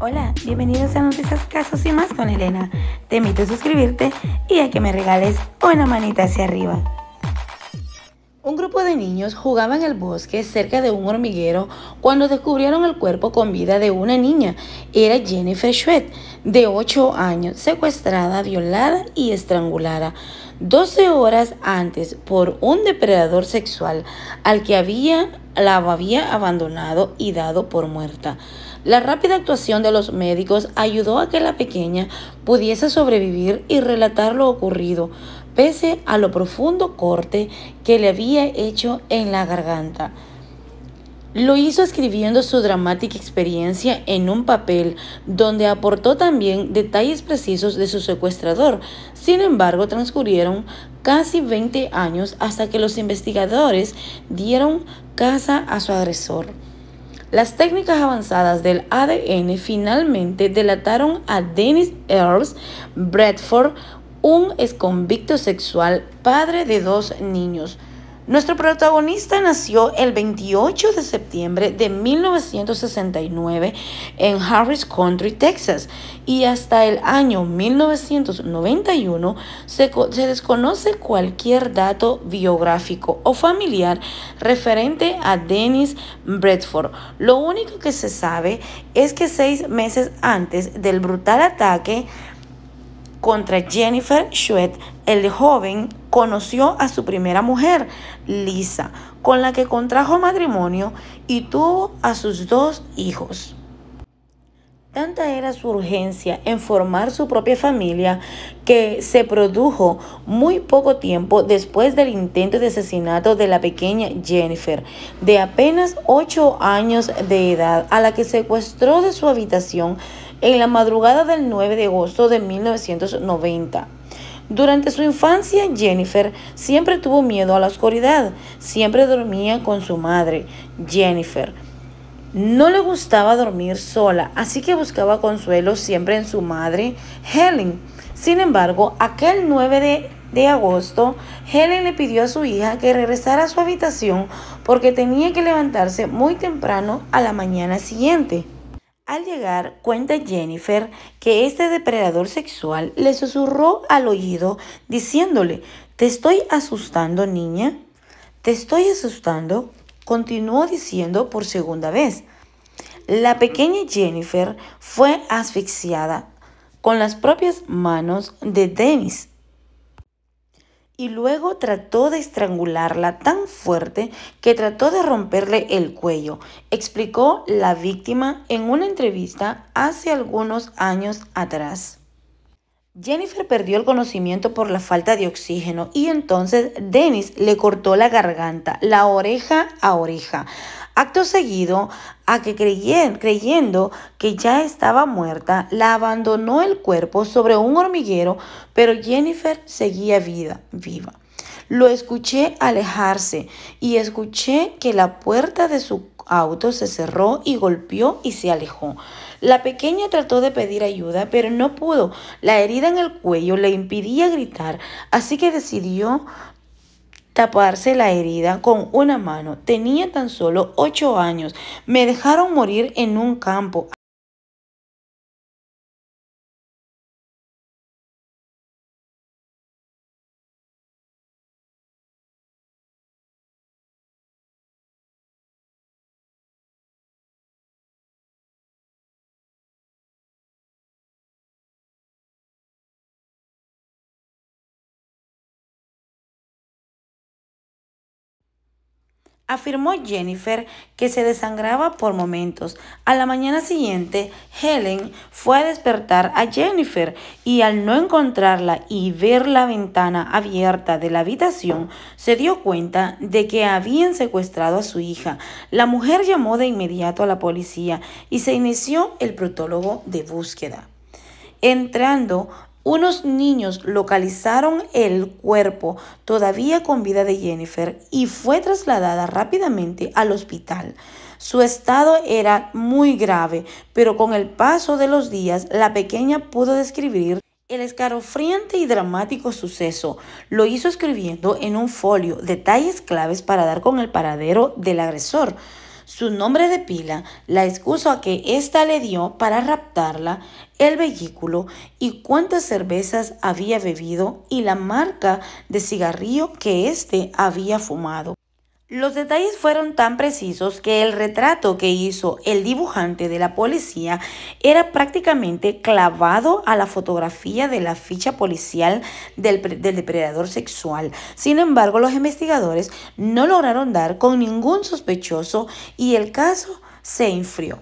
Hola, bienvenidos a Noticias Casos y Más con Elena. Te invito a suscribirte y a que me regales una manita hacia arriba. Un grupo de niños jugaba en el bosque cerca de un hormiguero cuando descubrieron el cuerpo con vida de una niña. Era Jennifer Schwed, de 8 años, secuestrada, violada y estrangulada 12 horas antes por un depredador sexual al que la había abandonado y dado por muerta. La rápida actuación de los médicos ayudó a que la pequeña pudiese sobrevivir y relatar lo ocurrido, pese a lo profundo corte que le había hecho en la garganta. Lo hizo escribiendo su dramática experiencia en un papel donde aportó también detalles precisos de su secuestrador. Sin embargo, transcurrieron casi 20 años hasta que los investigadores dieron casa a su agresor. Las técnicas avanzadas del ADN finalmente delataron a Dennis Earls Bradford, un esconvicto sexual, padre de dos niños. Nuestro protagonista nació el 28 de septiembre de 1969 en Harris Country, Texas, y hasta el año 1991 se, desconoce cualquier dato biográfico o familiar referente a Dennis Bradford. Lo único que se sabe es que seis meses antes del brutal ataque contra Jennifer Schuett, el joven conoció a su primera mujer, Lisa, con la que contrajo matrimonio y tuvo a sus dos hijos. Tanta era su urgencia en formar su propia familia que se produjo muy poco tiempo después del intento de asesinato de la pequeña Jennifer, de apenas 8 años de edad, a la que secuestró de su habitación en la madrugada del 9 de agosto de 1990. Durante su infancia, Jennifer siempre tuvo miedo a la oscuridad, siempre dormía con su madre, Jennifer. No le gustaba dormir sola, así que buscaba consuelo siempre en su madre, Helen. Sin embargo, aquel 9 de, de, agosto, Helen le pidió a su hija que regresara a su habitación porque tenía que levantarse muy temprano a la mañana siguiente. Al llegar, cuenta Jennifer que este depredador sexual le susurró al oído diciéndole, ¿te estoy asustando niña? ¿Te estoy asustando? Continuó diciendo por segunda vez. La pequeña Jennifer fue asfixiada con las propias manos de Dennis y luego trató de estrangularla tan fuerte que trató de romperle el cuello, explicó la víctima en una entrevista hace algunos años atrás. Jennifer perdió el conocimiento por la falta de oxígeno y entonces Dennis le cortó la garganta, la oreja a oreja, Acto seguido, a que creyendo que ya estaba muerta, la abandonó el cuerpo sobre un hormiguero, pero Jennifer seguía vida, viva. Lo escuché alejarse y escuché que la puerta de su auto se cerró y golpeó y se alejó. La pequeña trató de pedir ayuda, pero no pudo. La herida en el cuello le impedía gritar, así que decidió taparse la herida con una mano. Tenía tan solo ocho años. Me dejaron morir en un campo. afirmó Jennifer que se desangraba por momentos. A la mañana siguiente, Helen fue a despertar a Jennifer y al no encontrarla y ver la ventana abierta de la habitación, se dio cuenta de que habían secuestrado a su hija. La mujer llamó de inmediato a la policía y se inició el protólogo de búsqueda. Entrando unos niños localizaron el cuerpo todavía con vida de Jennifer y fue trasladada rápidamente al hospital. Su estado era muy grave, pero con el paso de los días la pequeña pudo describir el escarofriante y dramático suceso lo hizo escribiendo en un folio detalles claves para dar con el paradero del agresor su nombre de pila, la excusa que ésta le dio para raptarla, el vehículo y cuántas cervezas había bebido y la marca de cigarrillo que éste había fumado. Los detalles fueron tan precisos que el retrato que hizo el dibujante de la policía era prácticamente clavado a la fotografía de la ficha policial del, depredador sexual. Sin embargo, los investigadores no lograron dar con ningún sospechoso y el caso se enfrió.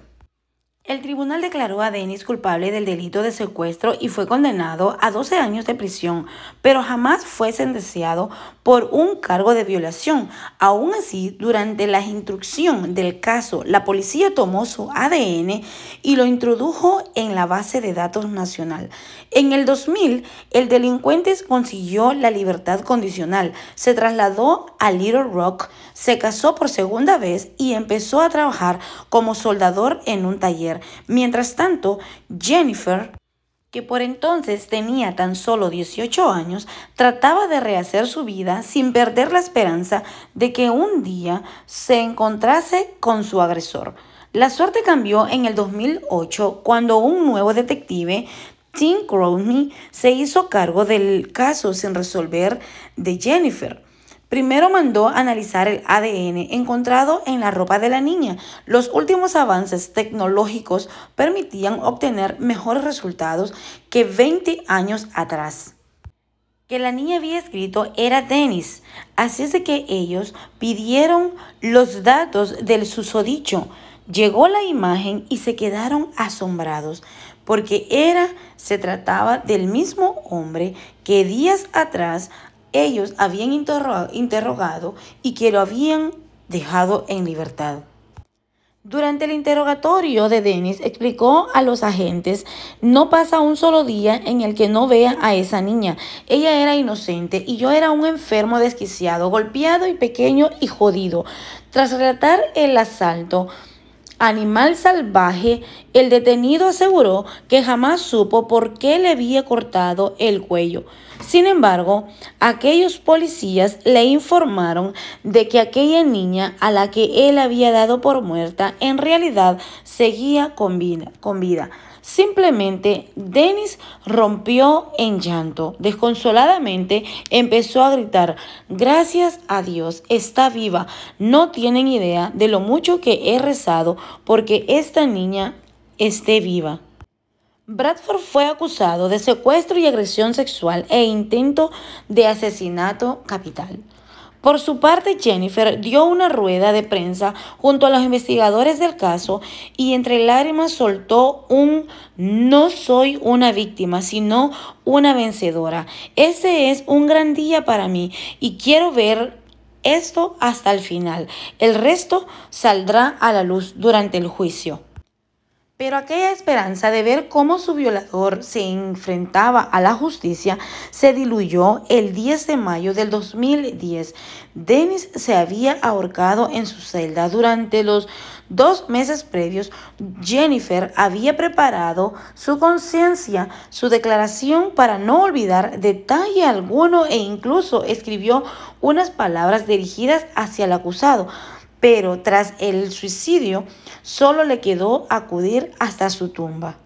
El tribunal declaró a Denis culpable del delito de secuestro y fue condenado a 12 años de prisión, pero jamás fue sentenciado por un cargo de violación. Aún así, durante la instrucción del caso, la policía tomó su ADN y lo introdujo en la base de datos nacional. En el 2000, el delincuente consiguió la libertad condicional, se trasladó a Little Rock, se casó por segunda vez y empezó a trabajar como soldador en un taller Mientras tanto, Jennifer que por entonces tenía tan solo 18 años, trataba de rehacer su vida sin perder la esperanza de que un día se encontrase con su agresor. La suerte cambió en el 2008 cuando un nuevo detective, Tim Crowney, se hizo cargo del caso sin resolver de Jennifer. Primero mandó analizar el ADN encontrado en la ropa de la niña. Los últimos avances tecnológicos permitían obtener mejores resultados que 20 años atrás. Que la niña había escrito era Dennis, así es de que ellos pidieron los datos del susodicho. Llegó la imagen y se quedaron asombrados porque era se trataba del mismo hombre que días atrás ellos habían interrogado y que lo habían dejado en libertad. Durante el interrogatorio de Dennis explicó a los agentes, no pasa un solo día en el que no vea a esa niña. Ella era inocente y yo era un enfermo desquiciado, golpeado y pequeño y jodido. Tras relatar el asalto, animal salvaje, el detenido aseguró que jamás supo por qué le había cortado el cuello. Sin embargo, aquellos policías le informaron de que aquella niña a la que él había dado por muerta en realidad seguía con vida. Simplemente, Dennis rompió en llanto. Desconsoladamente empezó a gritar, gracias a Dios, está viva. No tienen idea de lo mucho que he rezado porque esta niña esté viva. Bradford fue acusado de secuestro y agresión sexual e intento de asesinato capital. Por su parte, Jennifer dio una rueda de prensa junto a los investigadores del caso y entre lágrimas soltó un no soy una víctima, sino una vencedora. Ese es un gran día para mí y quiero ver esto hasta el final. El resto saldrá a la luz durante el juicio. Pero aquella esperanza de ver cómo su violador se enfrentaba a la justicia se diluyó el 10 de mayo del 2010. Dennis se había ahorcado en su celda durante los dos meses previos. Jennifer había preparado su conciencia, su declaración para no olvidar detalle alguno e incluso escribió unas palabras dirigidas hacia el acusado pero tras el suicidio solo le quedó acudir hasta su tumba.